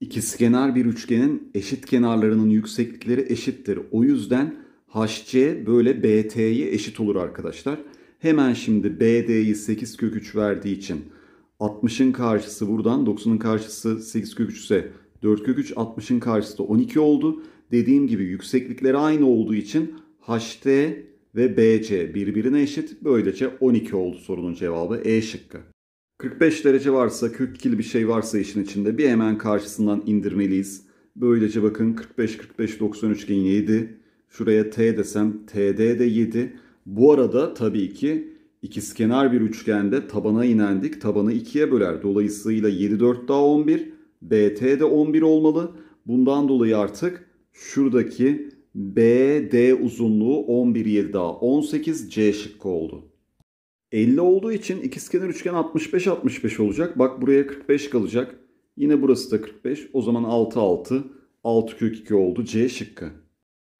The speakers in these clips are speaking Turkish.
İkizkenar bir üçgenin eşit kenarlarının yükseklikleri eşittir. O yüzden HC böyle BT'ye eşit olur arkadaşlar. Hemen şimdi BD'yi 8 kök 3 verdiği için 60'ın karşısı buradan 90'ın karşısı 8 kök 3 ise 4 kök 3 60'ın karşısı da 12 oldu. Dediğim gibi yükseklikleri aynı olduğu için HT ve BC birbirine eşit. Böylece 12 oldu sorunun cevabı E şıkkı. 45 derece varsa, kökil bir şey varsa işin içinde bir hemen karşısından indirmeliyiz. Böylece bakın 45 45 90 üçgen 7. Şuraya T desem TD de 7. Bu arada tabii ki ikizkenar bir üçgende tabana inendik. Tabanı 2'ye böler. Dolayısıyla 7 4 daha 11. BT de 11 olmalı. Bundan dolayı artık şuradaki BD uzunluğu 11 7 daha 18 C şıkkı oldu. 50 olduğu için ikizkenar üçgen 65 65 olacak. Bak buraya 45 kalacak. Yine burası da 45. O zaman 6 6 6 kök 2 oldu C şıkkı.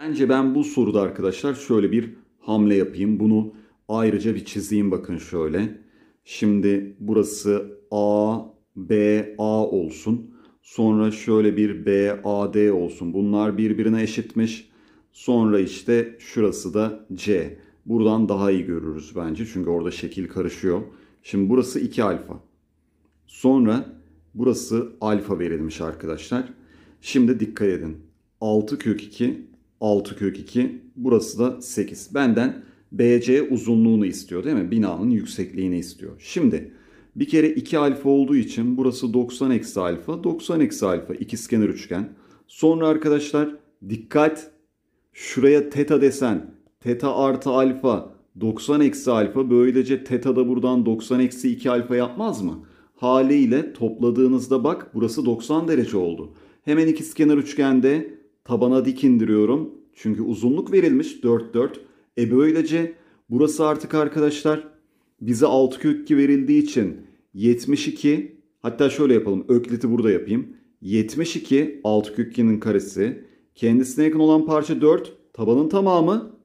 Bence ben bu soruda arkadaşlar şöyle bir hamle yapayım. Bunu ayrıca bir çizeyim bakın şöyle. Şimdi burası A B A olsun. Sonra şöyle bir B A D olsun. Bunlar birbirine eşitmiş. Sonra işte şurası da C. Buradan daha iyi görürüz bence. Çünkü orada şekil karışıyor. Şimdi burası 2 alfa. Sonra burası alfa verilmiş arkadaşlar. Şimdi dikkat edin. 6 kök 2, 6 kök 2. Burası da 8. Benden BC uzunluğunu istiyor değil mi? Binanın yüksekliğini istiyor. Şimdi bir kere 2 alfa olduğu için burası 90 eksi alfa. 90 eksi alfa ikizkenar üçgen. Sonra arkadaşlar dikkat şuraya teta desen Teta artı alfa 90 eksi alfa böylece teta da buradan 90 eksi 2 alfa yapmaz mı? Haliyle topladığınızda bak burası 90 derece oldu. Hemen ikizkenar üçgende tabana dik indiriyorum. Çünkü uzunluk verilmiş 4 4. E böylece burası artık arkadaşlar bize 6 kök 2 verildiği için 72 hatta şöyle yapalım ökliti burada yapayım. 72 6 kök 2'nin karesi kendisine yakın olan parça 4 tabanın tamamı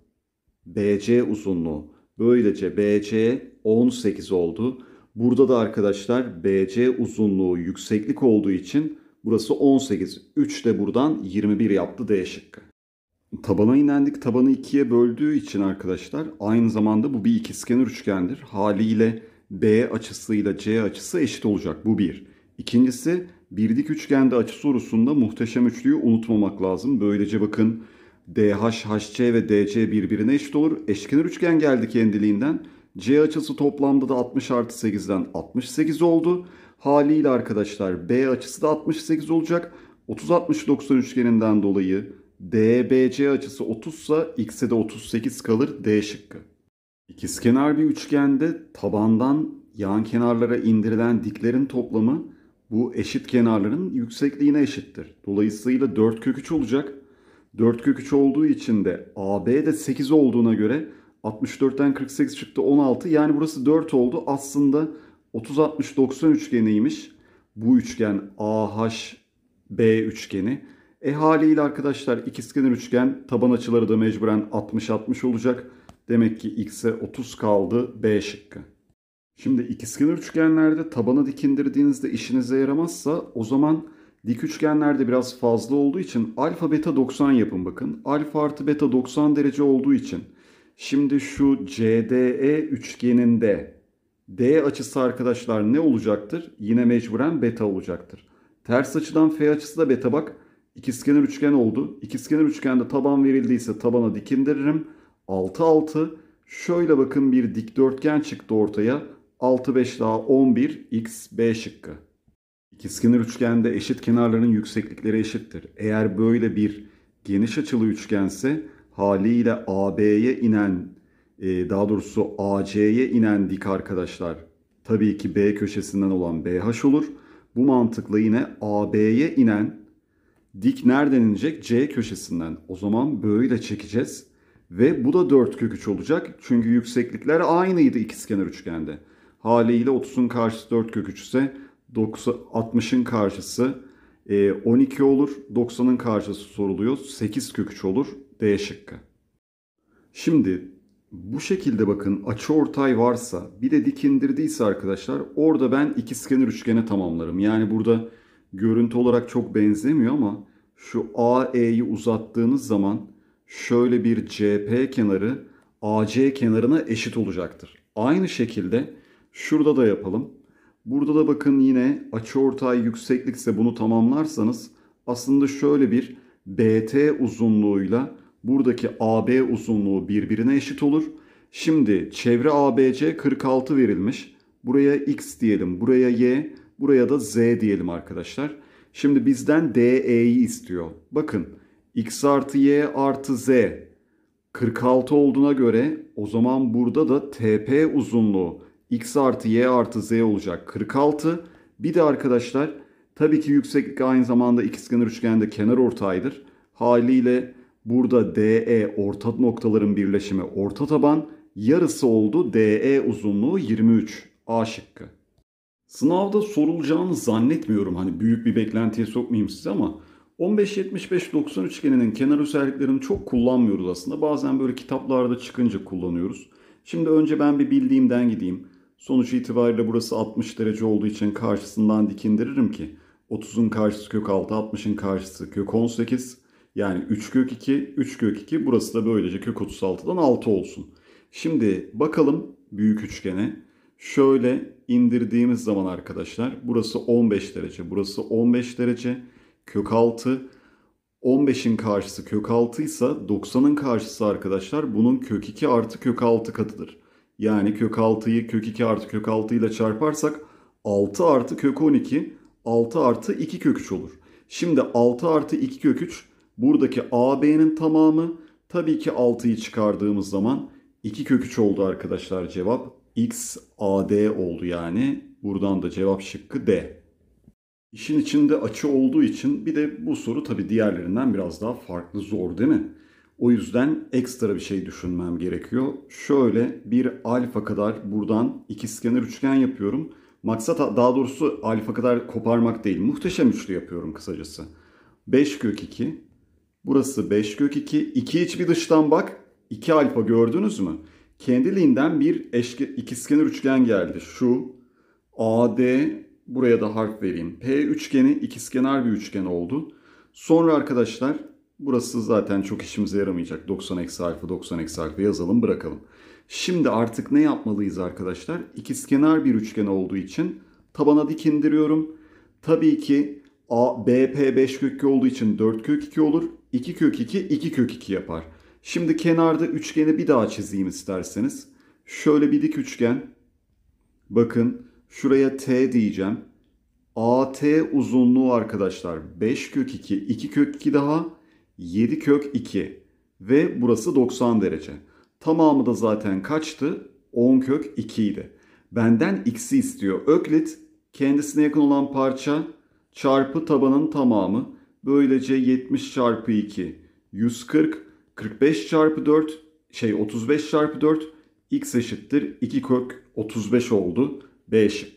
BC uzunluğu. Böylece BC 18 oldu. Burada da arkadaşlar BC uzunluğu yükseklik olduğu için burası 18. 3 de buradan 21 yaptı D şıkkı. Tabana inendik. Tabanı ikiye böldüğü için arkadaşlar aynı zamanda bu bir ikizkenar üçgendir. Haliyle B açısıyla C açısı eşit olacak. Bu bir. İkincisi bir dik üçgende açı sorusunda muhteşem üçlüyü unutmamak lazım. Böylece bakın DH, HC ve DC birbirine eşit olur. Eşkenar üçgen geldi kendiliğinden. C açısı toplamda da 60 artı 8'den 68 oldu. Haliyle arkadaşlar B açısı da 68 olacak. 30-60-90 üçgeninden dolayı DBC açısı 30 ise X'e de 38 kalır D şıkkı. İkizkenar bir üçgende tabandan yan kenarlara indirilen diklerin toplamı bu eşit kenarların yüksekliğine eşittir. Dolayısıyla 4 köküç olacak. 4 kök 3 olduğu için de AB de 8 olduğuna göre 64'ten 48 çıktı 16. Yani burası 4 oldu. Aslında 30-60-90 üçgeniymiş. Bu üçgen AHB üçgeni. E haliyle arkadaşlar ikizkenar üçgen taban açıları da mecburen 60-60 olacak. Demek ki x'e 30 kaldı B şıkkı. Şimdi ikizkenar üçgenlerde tabana dikindirdiğinizde işinize yaramazsa o zaman Dik üçgenlerde biraz fazla olduğu için alfa beta 90 yapın bakın. Alfa artı beta 90 derece olduğu için. Şimdi şu CDE üçgeninde D açısı arkadaşlar ne olacaktır? Yine mecburen beta olacaktır. Ters açıdan F açısı da beta bak. İkizkenar üçgen oldu. İkizkenar üçgende taban verildiyse tabana dikindiririm. 6 6. Şöyle bakın bir dikdörtgen çıktı ortaya. 6 5 daha 11 x B şıkkı. İkizkenar üçgende eşit kenarların yükseklikleri eşittir. Eğer böyle bir geniş açılı üçgense haliyle AB'ye inen e, daha doğrusu AC'ye inen dik arkadaşlar tabii ki B köşesinden olan BH olur. Bu mantıkla yine AB'ye inen dik nereden inecek? C köşesinden. O zaman böyle çekeceğiz. Ve bu da 4 kök 3 olacak. Çünkü yükseklikler aynıydı ikizkenar üçgende. Haliyle 30'un karşısı 4 kök 3 ise 60'ın karşısı 12 e, olur. 90'ın karşısı soruluyor. 8 kök olur. D şıkkı. Şimdi bu şekilde bakın açı ortay varsa bir de dikindirdiyse arkadaşlar orada ben ikizkenar üçgene tamamlarım. Yani burada görüntü olarak çok benzemiyor ama şu AE'yi uzattığınız zaman şöyle bir CP kenarı AC kenarına eşit olacaktır. Aynı şekilde şurada da yapalım. Burada da bakın yine açıortay yükseklikse bunu tamamlarsanız aslında şöyle bir BT uzunluğuyla buradaki AB uzunluğu birbirine eşit olur. Şimdi çevre ABC 46 verilmiş. Buraya X diyelim, buraya Y, buraya da Z diyelim arkadaşlar. Şimdi bizden DE'yi istiyor. Bakın X artı Y artı Z 46 olduğuna göre o zaman burada da TP uzunluğu x artı y artı z olacak 46. Bir de arkadaşlar tabii ki yükseklik aynı zamanda ikizkenar üçgende kenar ortaydır. Haliyle burada DE orta noktaların birleşimi orta taban yarısı oldu DE uzunluğu 23 A şıkkı. Sınavda sorulacağını zannetmiyorum hani büyük bir beklentiye sokmayayım size ama 15-75-90 üçgeninin kenar özelliklerini çok kullanmıyoruz aslında. Bazen böyle kitaplarda çıkınca kullanıyoruz. Şimdi önce ben bir bildiğimden gideyim. Sonuç itibariyle burası 60 derece olduğu için karşısından dikindiririm ki 30'un karşısı kök 6, 60'ın karşısı kök 18. Yani 3 kök 2, 3 kök 2 burası da böylece kök 36'dan 6 olsun. Şimdi bakalım büyük üçgene. Şöyle indirdiğimiz zaman arkadaşlar burası 15 derece, burası 15 derece, kök 6. 15'in karşısı kök 6 ise 90'ın karşısı arkadaşlar bunun kök 2 artı kök 6 katıdır. Yani kök 6'yı kök 2 artı kök 6 ile çarparsak 6 artı kök 12 6 artı 2 kök 3 olur. Şimdi 6 artı 2 kök 3 buradaki AB'nin tamamı tabii ki 6'yı çıkardığımız zaman 2 kök 3 oldu arkadaşlar cevap. X AD oldu yani. Buradan da cevap şıkkı D. İşin içinde açı olduğu için bir de bu soru tabii diğerlerinden biraz daha farklı zor değil mi? O yüzden ekstra bir şey düşünmem gerekiyor. Şöyle bir alfa kadar buradan ikizkenar üçgen yapıyorum. Maksat daha doğrusu alfa kadar koparmak değil. Muhteşem üçlü yapıyorum kısacası. 5 kök 2. Burası 5 kök 2. 2 iç bir dıştan bak. 2 alfa gördünüz mü? Kendiliğinden bir eşke, ikizkenar üçgen geldi. Şu AD buraya da harf vereyim. P üçgeni ikizkenar bir üçgen oldu. Sonra arkadaşlar Burası zaten çok işimize yaramayacak. 90 eksi alfa 90 eksi alfa yazalım bırakalım. Şimdi artık ne yapmalıyız arkadaşlar? İkizkenar bir üçgen olduğu için tabana dik indiriyorum. Tabii ki A, BP 5 kök 2 olduğu için 4 kök 2 olur. 2 kök 2, 2 kök 2 yapar. Şimdi kenarda üçgeni bir daha çizeyim isterseniz. Şöyle bir dik üçgen. Bakın şuraya T diyeceğim. AT uzunluğu arkadaşlar 5 kök 2, 2 kök 2 daha 7 kök 2 ve burası 90 derece. Tamamı da zaten kaçtı? 10 kök 2 idi. Benden x'i istiyor. Öklit kendisine yakın olan parça çarpı tabanın tamamı. Böylece 70 çarpı 2 140 45 çarpı 4 şey 35 çarpı 4 x eşittir 2 kök 35 oldu. B şıkkı.